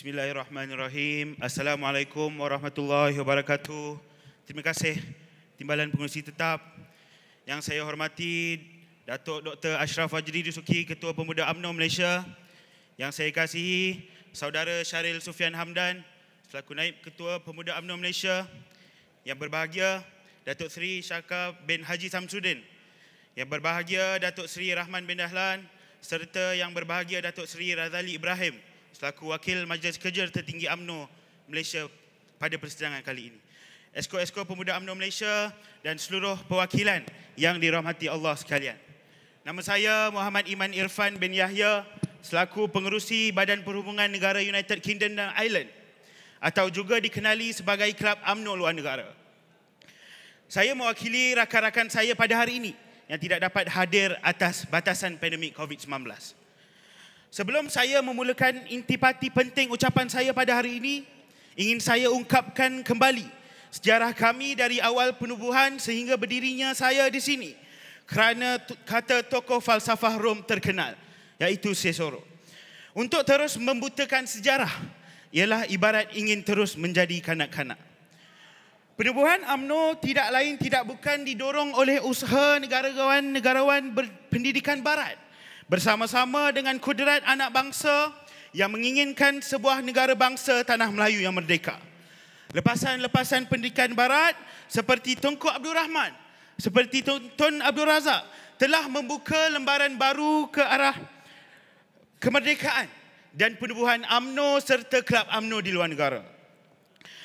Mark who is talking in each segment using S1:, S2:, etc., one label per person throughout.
S1: Bismillahirrahmanirrahim. Assalamualaikum warahmatullahi wabarakatuh. Terima kasih Timbalan Pengurusi Tetap yang saya hormati Datuk Dr. Ashraf Fajri Dusuki, Ketua Pemuda UMNO Malaysia yang saya kasihi Saudara Syaril Sufian Hamdan selaku Naib Ketua Pemuda UMNO Malaysia yang berbahagia Datuk Seri Syaka bin Haji Samsudin yang berbahagia Datuk Seri Rahman bin Dahlan serta yang berbahagia Datuk Seri Razali Ibrahim selaku wakil Majlis Kerja Tertinggi AMNO Malaysia pada persidangan kali ini. Esko-esko Pemuda AMNO Malaysia dan seluruh perwakilan yang dirahmati Allah sekalian. Nama saya Muhammad Iman Irfan bin Yahya selaku pengerusi Badan Perhubungan Negara United Kingdom dan Ireland atau juga dikenali sebagai Kelab AMNO Luar Negara. Saya mewakili rakan-rakan saya pada hari ini yang tidak dapat hadir atas batasan pandemik COVID-19. Sebelum saya memulakan intipati penting ucapan saya pada hari ini, ingin saya ungkapkan kembali sejarah kami dari awal penubuhan sehingga berdirinya saya di sini kerana kata tokoh falsafah Rom terkenal iaitu Cicero. Untuk terus membutakan sejarah ialah ibarat ingin terus menjadi kanak-kanak. Penubuhan UMNO tidak lain tidak bukan didorong oleh usaha negarawan-negarawan berpendidikan barat bersama-sama dengan kudrat anak bangsa yang menginginkan sebuah negara bangsa tanah Melayu yang merdeka. Lepasan-lepasan pendidikan barat seperti Tunku Abdul Rahman, seperti Tun Abdul Razak telah membuka lembaran baru ke arah kemerdekaan dan penubuhan AMNO serta kelab AMNO di luar negara.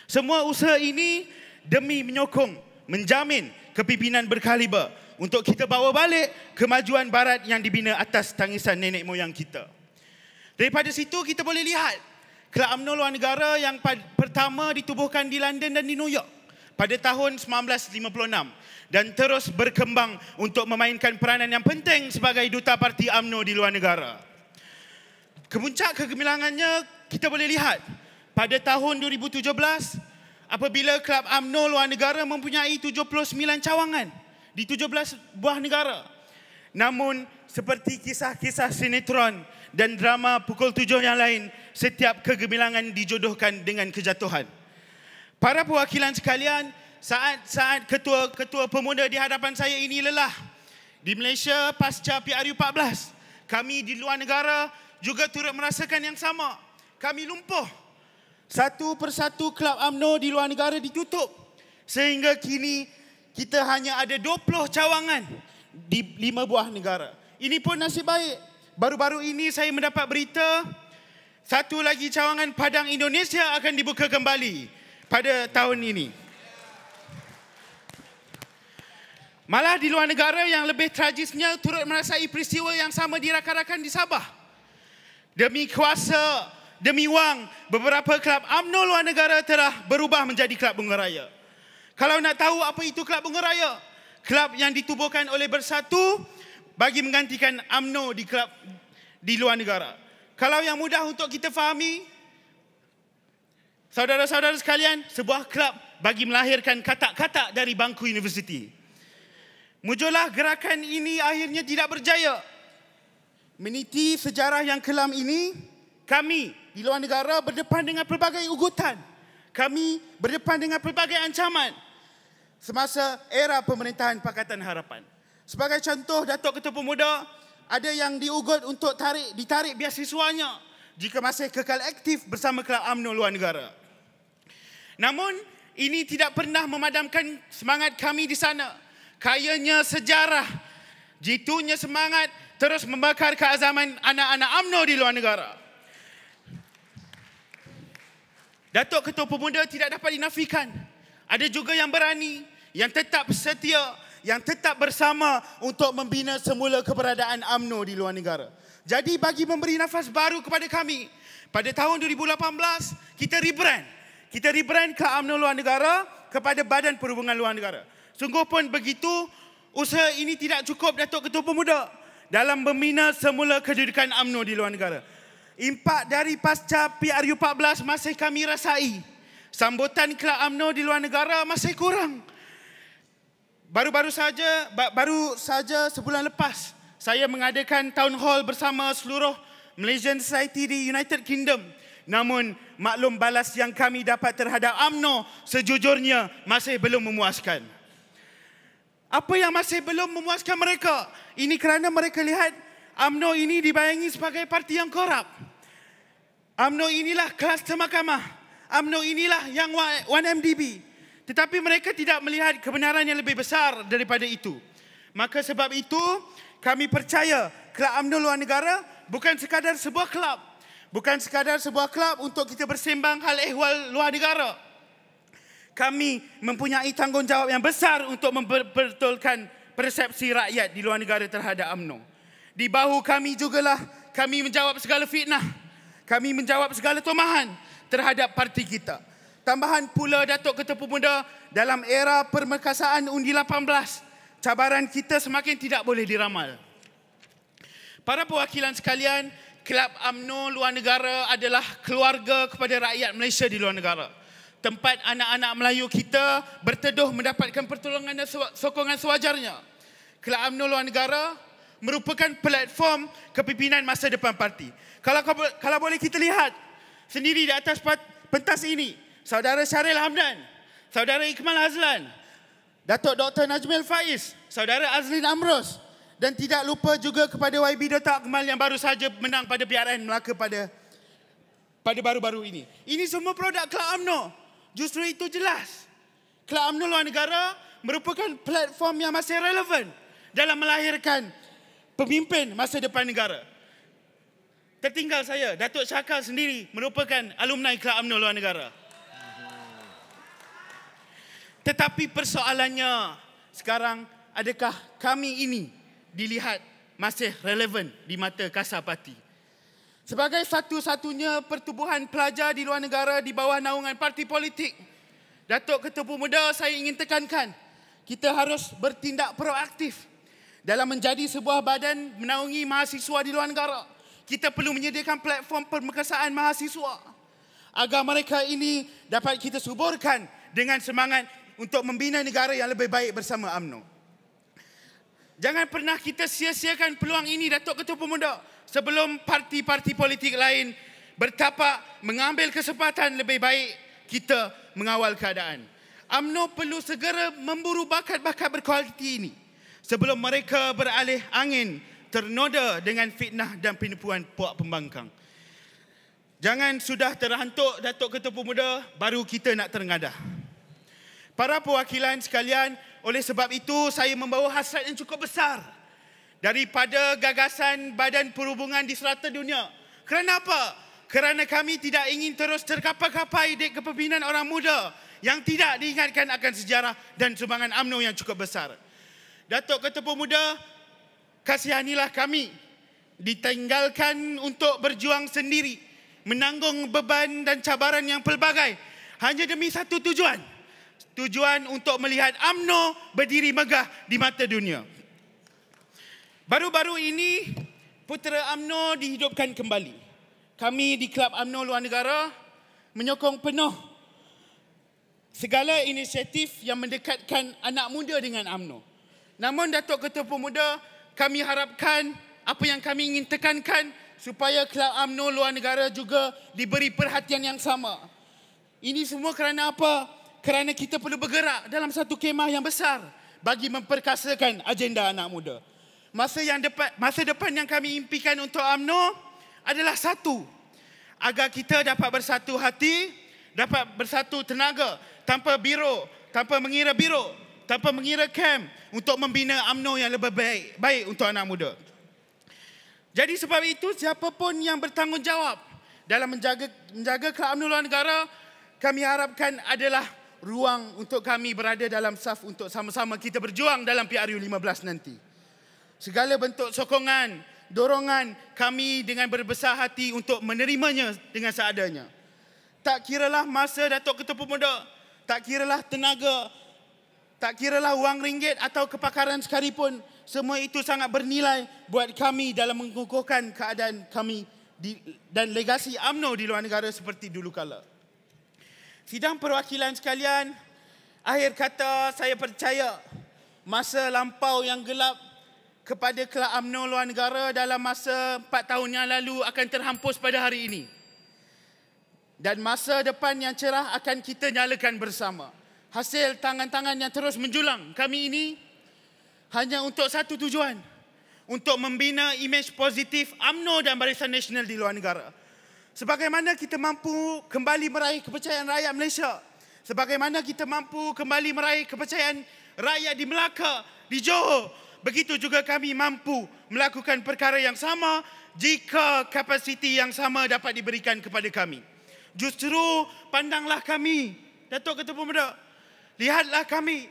S1: Semua usaha ini demi menyokong, menjamin kepimpinan berkaliber untuk kita bawa balik kemajuan barat yang dibina atas tangisan nenek moyang kita. Daripada situ kita boleh lihat Kelab UMNO Luar Negara yang pertama ditubuhkan di London dan di New York pada tahun 1956 dan terus berkembang untuk memainkan peranan yang penting sebagai duta parti UMNO di luar negara. Kemuncak kegemilangannya kita boleh lihat pada tahun 2017 apabila Kelab UMNO Luar Negara mempunyai 79 cawangan di 17 buah negara. Namun seperti kisah-kisah sinetron dan drama pukul tujuh yang lain, setiap kegemilangan dijodohkan dengan kejatuhan. Para perwakilan sekalian, saat-saat ketua-ketua pemuda di hadapan saya ini lelah. Di Malaysia pasca PRU14, kami di luar negara juga turut merasakan yang sama. Kami lumpuh. Satu persatu kelab UMNO di luar negara ditutup. Sehingga kini kita hanya ada 20 cawangan di lima buah negara. Ini pun nasib baik. Baru-baru ini saya mendapat berita satu lagi cawangan Padang Indonesia akan dibuka kembali pada tahun ini. Malah di luar negara yang lebih tragisnya turut merasai peristiwa yang sama dirakan-rakan di Sabah. Demi kuasa, demi wang, beberapa kelab UMNO luar negara telah berubah menjadi kelab bunga raya. Kalau nak tahu apa itu kelab bunga raya, kelab yang ditubuhkan oleh Bersatu bagi menggantikan AMNO di kelab di luar negara. Kalau yang mudah untuk kita fahami, saudara-saudara sekalian, sebuah kelab bagi melahirkan katak-katak dari bangku universiti. Mujulah gerakan ini akhirnya tidak berjaya. Meniti sejarah yang kelam ini, kami di luar negara berdepan dengan pelbagai ugutan. Kami berdepan dengan pelbagai ancaman semasa era pemerintahan Pakatan Harapan. Sebagai contoh, Datuk Ketua Pemuda ada yang diugut untuk tarik ditarik biasiswanya jika masih kekal aktif bersama Kelab UMNO Luar Negara. Namun, ini tidak pernah memadamkan semangat kami di sana. Kayanya sejarah, jitunya semangat terus membakar keazaman anak-anak UMNO di luar negara. Datuk Ketua Pemuda tidak dapat dinafikan ada juga yang berani, yang tetap setia, yang tetap bersama untuk membina semula keberadaan AMNO di luar negara. Jadi bagi memberi nafas baru kepada kami, pada tahun 2018 kita rebrand. Kita rebrand ke AMNO luar negara kepada Badan Perhubungan Luar Negara. Sungguh pun begitu, usaha ini tidak cukup Datuk Ketua Pemuda dalam membina semula kedudukan AMNO di luar negara. Impak dari pasca PRU 14 masih kami rasai sambutan Kelab UMNO di luar negara masih kurang. Baru-baru saja, baru saja sebulan lepas, saya mengadakan town hall bersama seluruh Malaysian Society di United Kingdom. Namun maklum balas yang kami dapat terhadap UMNO sejujurnya masih belum memuaskan. Apa yang masih belum memuaskan mereka? Ini kerana mereka lihat UMNO ini dibayangi sebagai parti yang korup. UMNO inilah kelas mahkamah. UMNO inilah yang 1MDB. Tetapi mereka tidak melihat kebenaran yang lebih besar daripada itu. Maka sebab itu kami percaya Kelab UMNO Luar Negara bukan sekadar sebuah kelab. Bukan sekadar sebuah kelab untuk kita bersembang hal ehwal luar negara. Kami mempunyai tanggungjawab yang besar untuk membetulkan persepsi rakyat di luar negara terhadap UMNO. Di bahu kami jugalah kami menjawab segala fitnah. Kami menjawab segala tomahan terhadap parti kita. Tambahan pula Datuk Ketua Pemuda dalam era permerkasaan undi 18, cabaran kita semakin tidak boleh diramal. Para perwakilan sekalian, Kelab UMNO luar negara adalah keluarga kepada rakyat Malaysia di luar negara. Tempat anak-anak Melayu kita berteduh mendapatkan pertolongan dan sokongan sewajarnya. Kelab UMNO luar negara merupakan platform kepimpinan masa depan parti. Kalau kalau boleh kita lihat sendiri di atas pentas ini. Saudara Syaril Hamdan, Saudara Ikmal Hazlan, Datuk Dr. Najmil Faiz, Saudara Azlin Amros dan tidak lupa juga kepada YB Dato' Akmal yang baru saja menang pada PRN Melaka pada pada baru-baru ini. Ini semua produk Kelab UMNO. Justru itu jelas. Kelab UMNO luar negara merupakan platform yang masih relevan dalam melahirkan pemimpin masa depan negara tertinggal saya, Datuk Syakal sendiri merupakan alumni Kelab UMNO Luar Negara. Tetapi persoalannya sekarang adakah kami ini dilihat masih relevan di mata Kasar Parti? Sebagai satu-satunya pertubuhan pelajar di luar negara di bawah naungan parti politik, Datuk Ketua Pemuda saya ingin tekankan, kita harus bertindak proaktif dalam menjadi sebuah badan menaungi mahasiswa di luar negara kita perlu menyediakan platform pemerkasaan mahasiswa agar mereka ini dapat kita suburkan dengan semangat untuk membina negara yang lebih baik bersama AMNO. Jangan pernah kita sia-siakan peluang ini Datuk Ketua Pemuda sebelum parti-parti politik lain bertapak mengambil kesempatan lebih baik kita mengawal keadaan. AMNO perlu segera memburu bakat-bakat berkualiti ini sebelum mereka beralih angin ternoda dengan fitnah dan penipuan puak pembangkang. Jangan sudah terhantuk Datuk Ketua Pemuda baru kita nak terengadah. Para perwakilan sekalian, oleh sebab itu saya membawa hasrat yang cukup besar daripada gagasan badan perhubungan di serata dunia. Kerana apa? Kerana kami tidak ingin terus terkapai-kapai dek kepemimpinan orang muda yang tidak diingatkan akan sejarah dan sumbangan AMNO yang cukup besar. Datuk Ketua Pemuda, kasihanilah kami. Ditinggalkan untuk berjuang sendiri. Menanggung beban dan cabaran yang pelbagai. Hanya demi satu tujuan. Tujuan untuk melihat AMNO berdiri megah di mata dunia. Baru-baru ini, putera AMNO dihidupkan kembali. Kami di Kelab AMNO Luar Negara menyokong penuh segala inisiatif yang mendekatkan anak muda dengan AMNO. Namun, Datuk Ketua Pemuda, kami harapkan apa yang kami ingin tekankan supaya Kelab UMNO luar negara juga diberi perhatian yang sama. Ini semua kerana apa? Kerana kita perlu bergerak dalam satu kemah yang besar bagi memperkasakan agenda anak muda. Masa yang depan, masa depan yang kami impikan untuk UMNO adalah satu. Agar kita dapat bersatu hati, dapat bersatu tenaga tanpa biro, tanpa mengira biro, tanpa mengira kem untuk membina UMNO yang lebih baik, baik untuk anak muda. Jadi sebab itu siapapun yang bertanggungjawab dalam menjaga menjaga keamanan negara, kami harapkan adalah ruang untuk kami berada dalam saf untuk sama-sama kita berjuang dalam PRU 15 nanti. Segala bentuk sokongan, dorongan kami dengan berbesar hati untuk menerimanya dengan seadanya. Tak kiralah masa Datuk Ketua Pemuda, tak kiralah tenaga tak kira lah wang ringgit atau kepakaran sekalipun, semua itu sangat bernilai buat kami dalam mengukuhkan keadaan kami di, dan legasi AMNO di luar negara seperti dulu kala. Sidang perwakilan sekalian, akhir kata saya percaya masa lampau yang gelap kepada kelab AMNO luar negara dalam masa 4 tahun yang lalu akan terhampus pada hari ini. Dan masa depan yang cerah akan kita nyalakan bersama hasil tangan-tangan yang terus menjulang kami ini hanya untuk satu tujuan untuk membina imej positif AMNO dan Barisan Nasional di luar negara. Sebagaimana kita mampu kembali meraih kepercayaan rakyat Malaysia, sebagaimana kita mampu kembali meraih kepercayaan rakyat di Melaka, di Johor, begitu juga kami mampu melakukan perkara yang sama jika kapasiti yang sama dapat diberikan kepada kami. Justru pandanglah kami, Datuk Ketua Pemuda, lihatlah kami.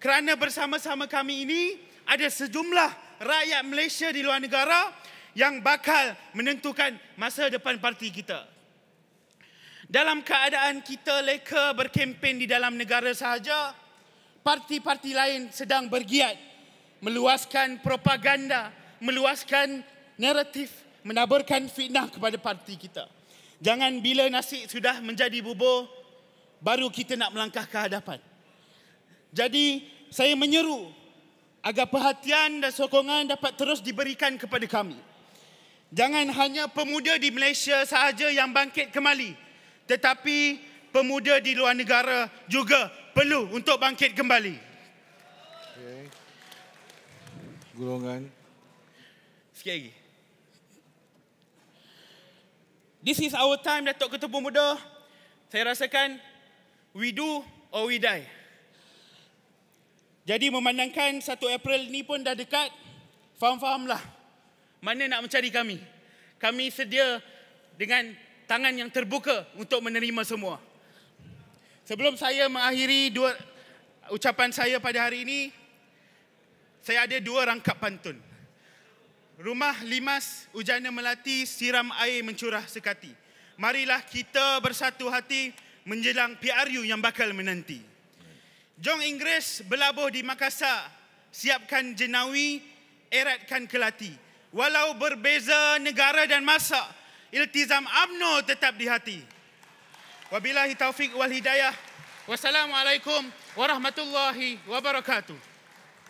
S1: Kerana bersama-sama kami ini ada sejumlah rakyat Malaysia di luar negara yang bakal menentukan masa depan parti kita. Dalam keadaan kita leka berkempen di dalam negara sahaja, parti-parti lain sedang bergiat meluaskan propaganda, meluaskan naratif, menaburkan fitnah kepada parti kita. Jangan bila nasi sudah menjadi bubur, baru kita nak melangkah ke hadapan. Jadi saya menyeru agar perhatian dan sokongan dapat terus diberikan kepada kami. Jangan hanya pemuda di Malaysia sahaja yang bangkit kembali, tetapi pemuda di luar negara juga perlu untuk bangkit kembali. Okay. Golongan. Sikit lagi. This is our time, Datuk Ketua Pemuda. Saya rasakan we do or we die. Jadi memandangkan 1 April ni pun dah dekat, faham-fahamlah mana nak mencari kami. Kami sedia dengan tangan yang terbuka untuk menerima semua. Sebelum saya mengakhiri dua ucapan saya pada hari ini, saya ada dua rangkap pantun. Rumah limas ujana melati siram air mencurah sekati. Marilah kita bersatu hati menjelang PRU yang bakal menanti. Jong Inggeris berlabuh di Makassar, siapkan jenawi, eratkan kelati. Walau berbeza negara dan masa, iltizam UMNO tetap di hati. Wabillahi Taufiq wal hidayah. Wassalamualaikum warahmatullahi wabarakatuh.